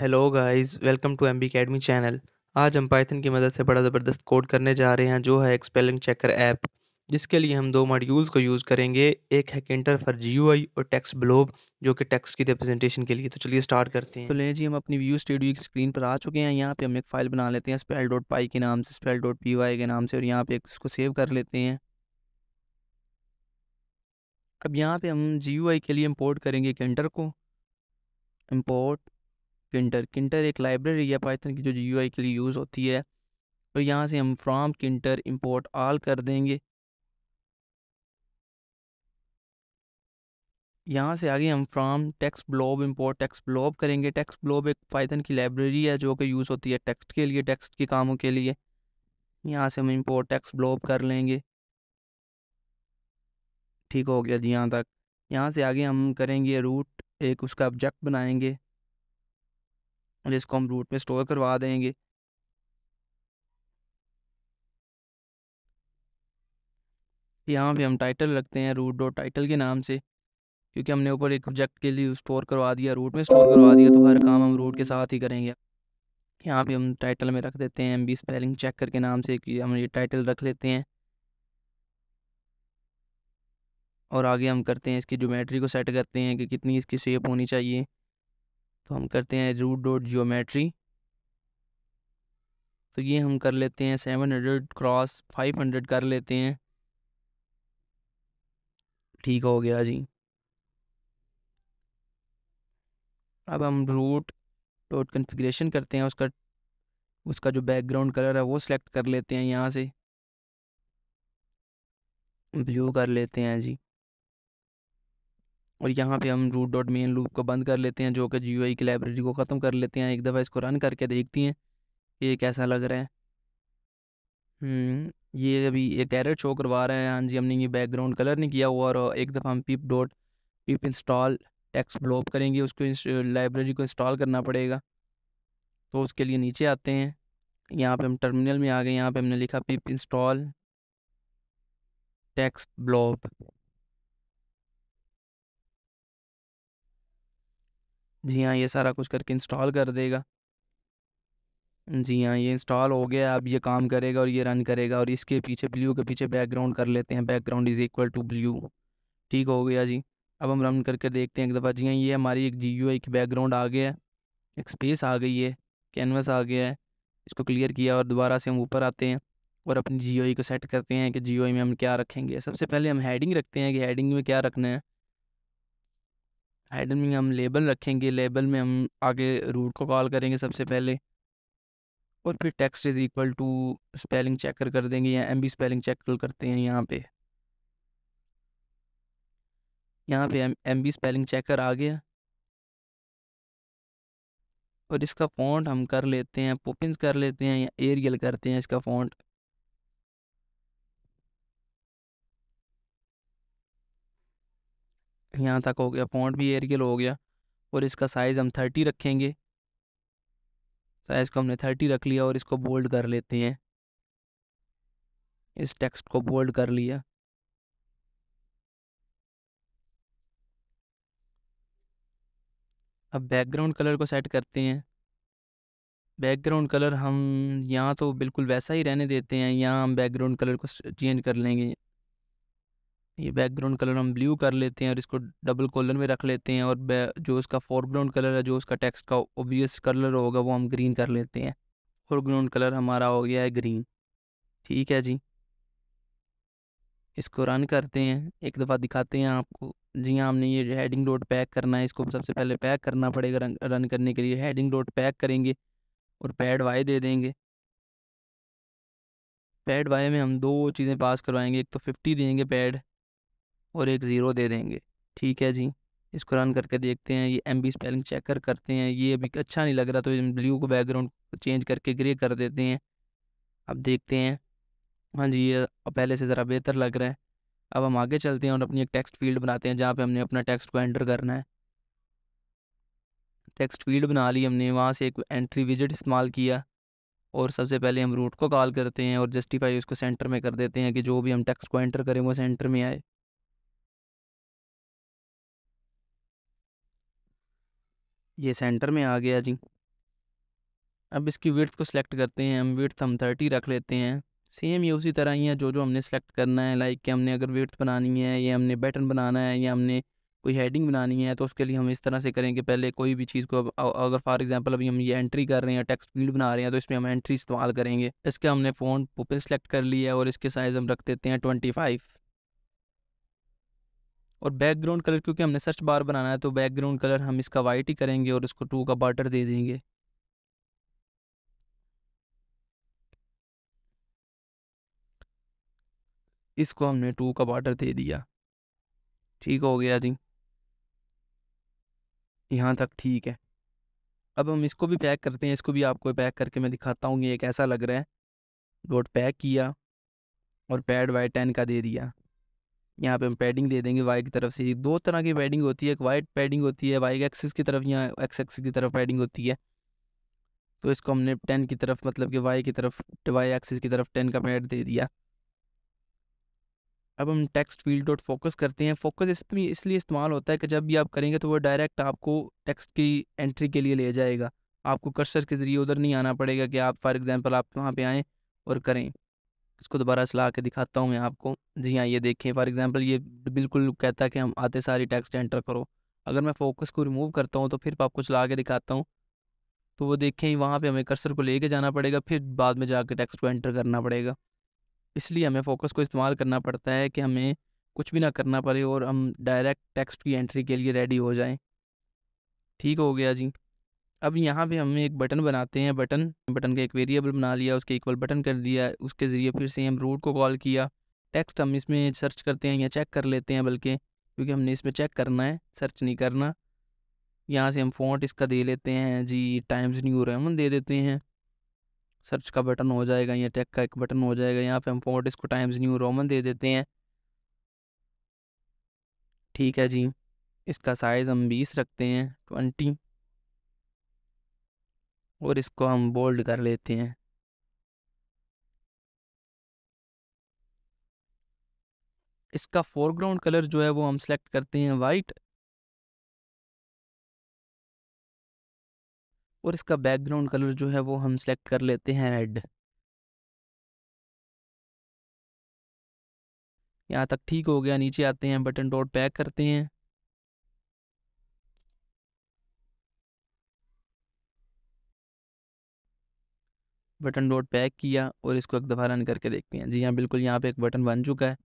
Hello guys welcome to M B channel आज हम Python की मदद से बड़ा ज़बरदस्त कोड करने जा रहे हैं जो है एक स्पेलिंग चेकर ऐप जिसके लिए हम दो मॉड्यूल्स को यूज़ करेंगे एक है इंटर फॉर जी और टेक्स्ट ब्लोब जो कि टेक्स्ट की रिप्रेजेंटेशन के लिए तो चलिए स्टार्ट करते हैं तो ले जी हम अपनी व्यू स्टूडियो की स्क्रीन पर आ चुके हैं यहाँ पर हम एक फ़ाइल बना लेते हैं स्पेल डॉट पाई के नाम से स्पेल डॉट पी वाई के नाम से और यहाँ पर इसको सेव कर लेते हैं अब यहाँ पर हम जी के लिए इम्पोर्ट करेंगे एक को इम्पोर्ट किंटर किंटर एक लाइब्रेरी है पाइथन की जो जी के लिए यूज़ होती है और यहाँ से हम फ्राम किंटर इम्पोर्ट आल कर देंगे यहाँ से आगे हम from text blob import text blob करेंगे टेक्स्ट ब्लॉब एक पाइथन की लाइब्रेरी है जो कि यूज़ होती है टेक्स्ट के लिए टेक्स्ट के कामों के लिए यहाँ से हम इम्पोर्ट टेक्स्ट ब्लॉब कर लेंगे ठीक हो गया जी यहाँ तक यहाँ से आगे हम करेंगे रूट एक उसका ऑब्जेक्ट बनाएंगे और इसको हम रूट में स्टोर करवा देंगे यहाँ पे हम टाइटल रखते हैं रूट डॉट टाइटल के नाम से क्योंकि हमने ऊपर एक ऑब्जेक्ट के लिए स्टोर करवा दिया रूट में स्टोर करवा दिया तो हर काम हम रूट के साथ ही करेंगे यहाँ पे हम टाइटल में रख देते हैं एम बी स्पेलिंग चेक करके नाम से कि हम ये टाइटल रख लेते हैं और आगे हम करते हैं इसकी जोमेट्री को सेट करते हैं कि कितनी इसकी शेप होनी चाहिए तो हम करते हैं रूट डॉट जियोमेट्री तो ये हम कर लेते हैं seven hundred cross five hundred कर लेते हैं ठीक हो गया जी अब हम रूट डॉट कन्फिग्रेशन करते हैं उसका उसका जो बैकग्राउंड कलर है वो सिलेक्ट कर लेते हैं यहाँ से ब्लू कर लेते हैं जी और यहाँ पे हम रूट डॉट मेन लूप को बंद कर लेते हैं जो कि जी आई की लाइब्रेरी को ख़त्म कर लेते हैं एक दफ़ा इसको रन करके देखती हैं ये कैसा लग रहा है हम्म, ये अभी एक एरर शो करवा रहा है हाँ जी हमने ये बैकग्राउंड कलर नहीं किया हुआ और एक दफ़ा हम pip dot pip install text blob करेंगे उसको लाइब्रेरी को इंस्टॉल करना पड़ेगा तो उसके लिए नीचे आते हैं यहाँ पे हम टर्मिनल में आ गए यहाँ पे हमने लिखा पिप इंस्टॉल टेक्स्ट ब्लॉप जी हाँ ये सारा कुछ करके इंस्टॉल कर देगा। जी हाँ, ये इंस्टॉल हो गया अब ये काम करेगा और ये रन करेगा और इसके पीछे ब्लू के पीछे बैकग्राउंड कर लेते हैं, background is equal to blue. ठीक हो गया जी। अब हम रन करके देखते हैं एक दफ़ा जी हाँ, ये हमारी एक यू की बैकग्राउंड आ गया है, एक स्पेस आ गई है, कैनवास आ गया है, इसको क्लियर किया और दोबारा से हम ऊपर आते हैं और अपनी जी को सेट करते हैं कि जी में हम क्या रखेंगे। सबसे पहले हम हेडिंग रखते हैं कि हेडिंग में क्या रखना है। हेडर में हम लेबल रखेंगे लेबल में हम आगे रूट को कॉल करेंगे सबसे पहले और फिर text is equal to spelling checker कर देंगे या एम बी स्पेलिंग चेक करते हैं यहाँ पे यहाँ पे एम बी स्पेलिंग चेकर आ गया और इसका फ़ॉन्ट हम कर लेते हैं पोपिंस कर लेते हैं या एरियल करते हैं इसका फ़ॉन्ट यहाँ तक हो गया पॉन्ट भी एरियल हो गया और इसका साइज़ हम थर्टी रखेंगे साइज़ को हमने थर्टी रख लिया और इसको बोल्ड कर लेते हैं इस टेक्स्ट को बोल्ड कर लिया अब बैकग्राउंड कलर को सेट करते हैं बैकग्राउंड कलर हम यहाँ तो बिल्कुल वैसा ही रहने देते हैं यहाँ हम बैकग्राउंड कलर को चेंज कर लेंगे ये बैकग्राउंड कलर हम ब्लू कर लेते हैं और इसको डबल कॉलर में रख लेते हैं और जो इसका फोरग्राउंड कलर है जो उसका टेक्स्ट का ओबियस कलर होगा वो हम ग्रीन कर लेते हैं फोरग्राउंड कलर हमारा हो गया है ग्रीन ठीक है जी इसको रन करते हैं एक दफ़ा दिखाते हैं आपको जी हाँ हमने ये हेडिंग डोट पैक करना है इसको सबसे पहले पैक करना पड़ेगा रन करने के लिए हेडिंग डोट पैक करेंगे और पैड वाई दे देंगे पैड वाई में हम दो चीज़ें पास करवाएंगे एक तो फिफ्टी देंगे पैड और एक ज़ीरो दे देंगे ठीक है जी इसको रन करके देखते हैं ये एम बी स्पेलिंग चेक कर करते हैं ये अभी अच्छा नहीं लग रहा तो ब्लू को बैकग्राउंड चेंज करके ग्रे कर देते हैं अब देखते हैं हाँ जी ये पहले से ज़रा बेहतर लग रहा है अब हम आगे चलते हैं और अपनी एक टेक्स्ट फील्ड बनाते हैं जहाँ पे हमने अपना टेक्स्ट को एंटर करना है टेक्स्ट फील्ड बना ली हमने वहाँ से एक एंट्री विजिट इस्तेमाल किया और सबसे पहले हम रूट को कॉल करते हैं और जस्टिफाई उसको सेंटर में कर देते हैं कि जो भी हम टेक्स्ट को एंटर करें वो सेंटर में आए ये सेंटर में आ गया जी अब इसकी विर्थ को सिलेक्ट करते हैं हम विर्थ हम थर्टी रख लेते हैं सेम ये उसी तरह ही है जो जो हमने सेलेक्ट करना है लाइक कि हमने अगर विर्थ बनानी है या हमने बैटर्न बनाना है या हमने कोई हेडिंग बनानी है तो उसके लिए हम इस तरह से करेंगे पहले कोई भी चीज़ को अगर फॉर एग्जांपल अभी हम ये एंट्री कर रहे हैं टेक्स्ट फील्ड बना रहे हैं तो इसमें हम एंट्री इस्तेमाल करेंगे इसका हमने फ़ोन पोपिन सेलेक्ट कर लिया है और इसके साइज़ हम रख देते हैं ट्वेंटी फाइव और बैकग्राउंड कलर क्योंकि हमने सर्च बार बनाना है तो बैकग्राउंड कलर हम इसका वाइट ही करेंगे और इसको टू का बार्डर दे देंगे इसको हमने टू का बार्डर दे दिया ठीक हो गया जी यहाँ तक ठीक है अब हम इसको भी पैक करते हैं इसको भी आपको पैक करके मैं दिखाता हूँ ये कैसा लग रहा है डॉट पैक किया और पैड वाई टेन का दे दिया यहाँ पे हम पैडिंग दे देंगे वाई की तरफ से दो तरह की पैडिंग होती है एक वाइट पैडिंग होती है वाई एक्सिस की तरफ यहाँ एक्स एक्सिस की तरफ पैडिंग होती है तो इसको हमने टेन की तरफ मतलब कि वाई की तरफ वाई एक्सिस की तरफ टेन का पैड दे दिया अब हम टेक्स्ट फील्ड डॉट फोकस करते हैं फोकस इसमें इसलिए इस्तेमाल होता है कि जब भी आप करेंगे तो वो डायरेक्ट आपको टेक्स्ट की एंट्री के लिए ले जाएगा आपको कर्सर के ज़रिए उधर नहीं आना पड़ेगा कि आप फॉर एग्ज़ाम्पल आप वहाँ पे आएँ और करें इसको दोबारा सला के दिखाता हूँ मैं आपको जी हाँ ये देखें फॉर एग्ज़ाम्पल ये बिल्कुल कहता है कि हम आते सारी टेक्स्ट एंटर करो अगर मैं फोकस को रिमूव करता हूँ तो फिर आपको चला के दिखाता हूँ तो वो देखें वहाँ पे हमें कर्सर को लेके जाना पड़ेगा फिर बाद में जाके टेक्स्ट को एंटर करना पड़ेगा इसलिए हमें फोकस को इस्तेमाल करना पड़ता है कि हमें कुछ भी ना करना पड़े और हम डायरेक्ट टेक्स्ट की एंट्री के लिए रेडी हो जाएं ठीक हो गया जी अब यहाँ पे हम एक बटन बनाते हैं बटन बटन का एक वेरिएबल बना लिया उसके इक्वल बटन कर दिया उसके ज़रिए फिर से हम रूट को कॉल किया टेक्स्ट हम इसमें सर्च करते हैं या चेक कर लेते हैं बल्कि क्योंकि हमने इसमें चेक करना है सर्च नहीं करना यहाँ से हम फ़ॉन्ट इसका दे लेते हैं जी टाइम्स न्यू रेमन दे देते हैं सर्च का बटन हो जाएगा या टेक का एक बटन हो जाएगा यहाँ पे हम फ़ॉन्ट इसको टाइम्स न्यू रोमन दे देते हैं ठीक है जी इसका साइज़ हम बीस रखते हैं ट्वेंटी और इसको हम बोल्ड कर लेते हैं इसका फोरग्राउंड कलर जो है वो हम सेलेक्ट करते हैं वाइट और इसका बैकग्राउंड कलर जो है वो हम सेलेक्ट कर लेते हैं रेड यहाँ तक ठीक हो गया नीचे आते हैं बटन डॉट पैक करते हैं बटन डॉट पैक किया और इसको एक दफ़ा रन करके देखते हैं जी हाँ बिल्कुल यहाँ पे एक बटन बन चुका है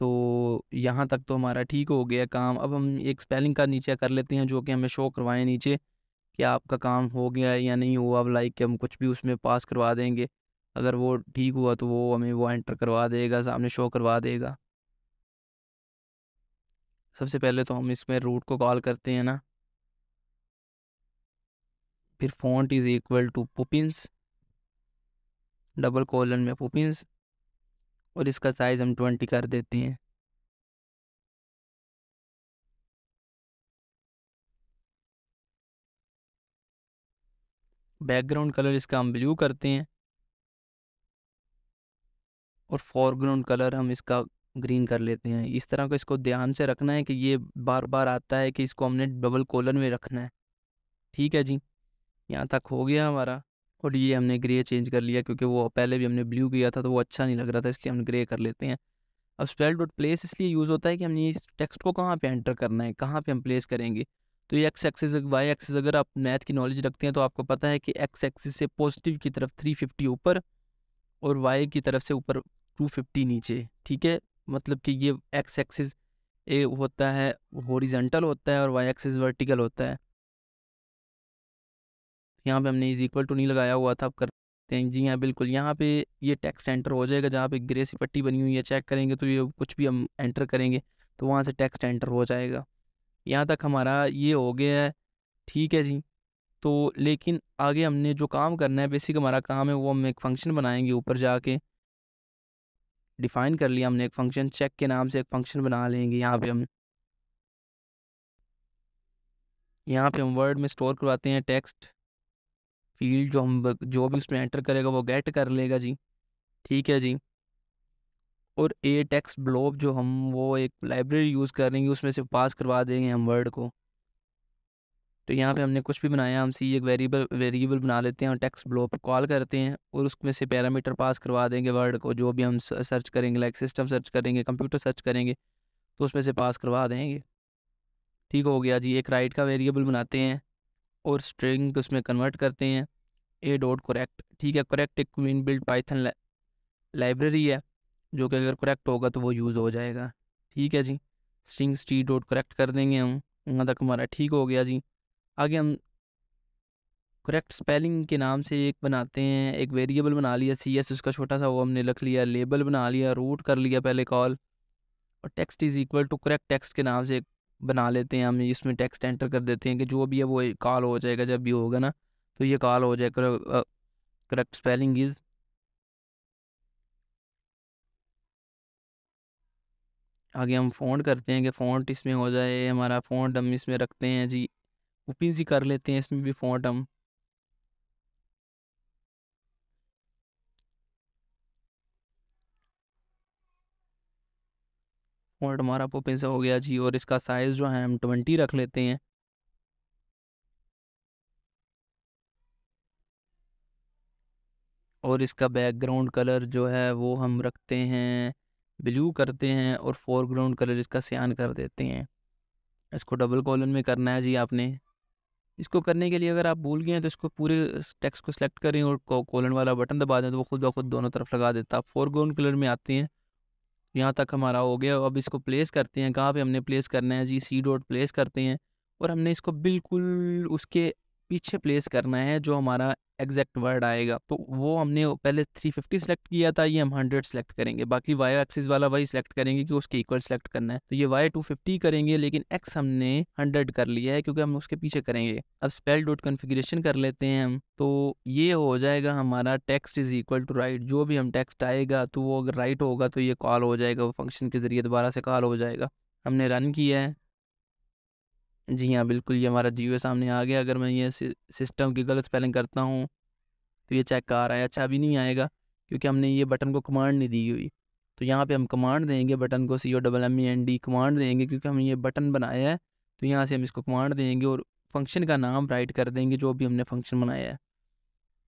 तो यहाँ तक तो हमारा ठीक हो गया काम अब हम एक स्पेलिंग का नीचे कर लेते हैं जो कि हमें शो करवाएं नीचे कि आपका काम हो गया या नहीं हुआ अब लाइक हम कुछ भी उसमें पास करवा देंगे अगर वो ठीक हुआ तो वो हमें वो एंटर करवा देगा सामने शो करवा देगा सबसे पहले तो हम इसमें रूट को कॉल करते हैं ना फिर font is equal to Poppins double colon में पुपिंस और इसका साइज़ हम ट्वेंटी कर देते हैं बैकग्राउंड कलर इसका हम ब्लू करते हैं और फोरग्राउंड कलर हम इसका ग्रीन कर लेते हैं इस तरह को इसको ध्यान से रखना है कि ये बार बार आता है कि इसको हमने डबल कॉलन में रखना है ठीक है जी यहाँ तक हो गया हमारा और ये हमने ग्रे चेंज कर लिया क्योंकि वो पहले भी हमने ब्लू किया था तो वो अच्छा नहीं लग रहा था इसलिए हम ग्रे कर लेते हैं अब स्पेल डॉट प्लेस इसलिए यूज़ होता है कि हमने इस टेक्स्ट को कहाँ पे एंटर करना है कहाँ पे हम प्लेस करेंगे तो ये एक्स एक्सिस वाई एक्सिस अगर आप मैथ की नॉलेज रखते हैं तो आपको पता है कि एक्स एक्सिस से पॉजिटिव की तरफ फिफ्टी ऊपर और वाई की तरफ से ऊपर फिफ्टी नीचे ठीक है मतलब कि ये एक्स एक्सिस ए होता है हॉरिजेंटल होता है और वाई एक्सिस वर्टिकल होता है यहाँ पे हमने इज इक्वल टू नहीं लगाया हुआ था अब करते हैं जी हाँ बिल्कुल यहाँ पे ये टेक्स्ट एंटर हो जाएगा जहाँ पे ग्रे सी पट्टी बनी हुई है चेक करेंगे तो ये कुछ भी हम एंटर करेंगे तो वहाँ से टेक्स्ट एंटर हो जाएगा यहाँ तक हमारा ये हो गया है ठीक है जी तो लेकिन आगे हमने जो काम करना है बेसिक हमारा काम है वो हम एक फंक्शन बनाएंगे ऊपर जाके डिफाइन कर लिया हमने एक फंक्शन चेक के नाम से एक फंक्शन बना लेंगे यहाँ पे हम यहाँ पे हम वर्ड में स्टोर करवाते हैं टेक्स्ट फील्ड जो हम जो भी उसमें एंटर करेगा वो गेट कर लेगा जी ठीक है जी और ए टेक्स ब्लॉब जो हम वो एक लाइब्रेरी यूज़ करेंगे उसमें से पास करवा देंगे हम वर्ड को तो यहाँ पे हमने कुछ भी बनाया हम सी एक वेरिएबल वेरिएबल बना लेते हैं और टेक्स ब्लॉब कॉल करते हैं और उसमें से पैरामीटर पास करवा देंगे वर्ड को जो भी हम सर्च करेंगे लाइक सिस्टम सर्च करेंगे कंप्यूटर सर्च करेंगे तो उसमें से पास करवा देंगे ठीक हो गया जी एक राइट का वेरिएबल बनाते हैं और स्ट्रिंग उसमें कन्वर्ट करते हैं ए डॉट करेक्ट ठीक है करेक्ट एक इन बिल्ड पाइथन लाइब्रेरी है जो कि अगर करेक्ट होगा तो वो यूज़ हो जाएगा ठीक है जी स्ट्रिंग स्टी डॉट करेक्ट कर देंगे हम यहाँ तक हमारा ठीक हो गया जी आगे हम करेक्ट स्पेलिंग के नाम से एक बनाते हैं एक वेरिएबल बना लिया सी एस उसका छोटा सा वो हमने लिख लिया लेबल बना लिया रूट कर लिया पहले कॉल और text is equal to correct text के नाम से एक बना लेते हैं हम इसमें टेक्स्ट एंटर कर देते हैं कि जो भी है वो कॉल हो जाएगा जब भी होगा ना तो ये कॉल हो जाएगा करेक्ट स्पेलिंग इज़ आगे हम फोन करते हैं कि फोन इसमें हो जाए हमारा फोन हम इसमें रखते हैं जी ओपन सी कर लेते हैं इसमें भी फोन हम पॉइंट हमारा पोपिन से हो गया जी और इसका साइज़ जो है हम ट्वेंटी रख लेते हैं और इसका बैकग्राउंड कलर जो है वो हम रखते हैं ब्लू करते हैं और फोरग्राउंड कलर इसका सियान कर देते हैं इसको डबल कॉलन में करना है जी आपने इसको करने के लिए अगर आप भूल गए हैं तो इसको पूरे टेक्स्ट को सिलेक्ट करें और कॉलन वाला बटन दबा दें तो वो खुद ब खुद दोनों तरफ लगा देता है फोरग्राउंड कलर में आते हैं यहाँ तक हमारा हो गया अब इसको प्लेस करते हैं कहाँ पे हमने प्लेस करना है जी सी डॉट प्लेस करते हैं और हमने इसको बिल्कुल उसके पीछे प्लेस करना है जो हमारा एग्जैक्ट वर्ड आएगा तो वो हमने पहले 350 सेलेक्ट किया था ये हम 100 सेलेक्ट करेंगे बाकी वाई एक्सिस वाला वही सिलेक्ट करेंगे कि उसके इक्वल सेलेक्ट करना है तो ये वाई 250 करेंगे लेकिन एक्स हमने 100 कर लिया है क्योंकि हम उसके पीछे करेंगे अब स्पेल डॉट कन्फिग्रेशन कर लेते हैं हम तो ये हो जाएगा हमारा text is equal to right जो भी हम टेक्स्ट आएगा तो वो अगर राइट होगा तो ये कॉल हो जाएगा वो फंक्शन के जरिए दोबारा से कॉल हो जाएगा हमने रन किया है जी हाँ बिल्कुल ये हमारा जियो सामने आ गया अगर मैं ये सिस्टम की गलत स्पेलिंग करता हूँ तो ये चेक आ रहा है अच्छा अभी नहीं आएगा क्योंकि हमने ये बटन को कमांड नहीं दी हुई तो यहाँ पे हम कमांड देंगे बटन को C O double M E N D command देंगे क्योंकि हमने ये बटन बनाया है तो यहाँ से हम इसको कमांड देंगे और फंक्शन का नाम राइट कर देंगे जो भी हमने फंक्शन बनाया है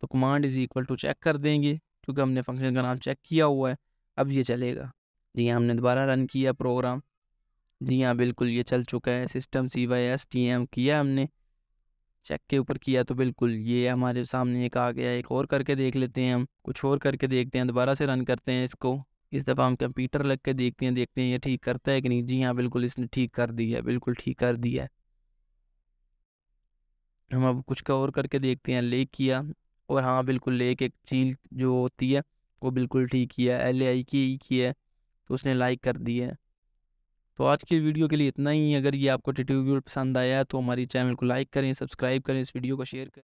तो command is equal to check कर देंगे क्योंकि हमने फंक्शन का नाम चेक किया हुआ है अब ये चलेगा जी हाँ, हमने दोबारा रन किया प्रोग्राम जी हाँ बिल्कुल ये चल चुका है system C Y S T M किया हमने चेक के ऊपर किया तो बिल्कुल ये हमारे सामने एक आ गया एक और करके देख लेते हैं हम कुछ और करके देखते हैं दोबारा से रन करते हैं इसको इस दफ़ा हम कंप्यूटर लग के देखते हैं देखते हैं ये ठीक करता है कि नहीं जी हाँ बिल्कुल इसने ठीक कर दिया है बिल्कुल ठीक कर दिया है हम अब कुछ का और करके देखते हैं ले किया और हाँ बिल्कुल लेक एक चील जो होती है वो बिल्कुल ठीक किया एल आई की ही किया तो उसने लाइक कर दिया है तो आज की वीडियो के लिए इतना ही अगर ये आपको टिट्यू पसंद आया तो हमारी चैनल को लाइक करें सब्सक्राइब करें इस वीडियो को शेयर करें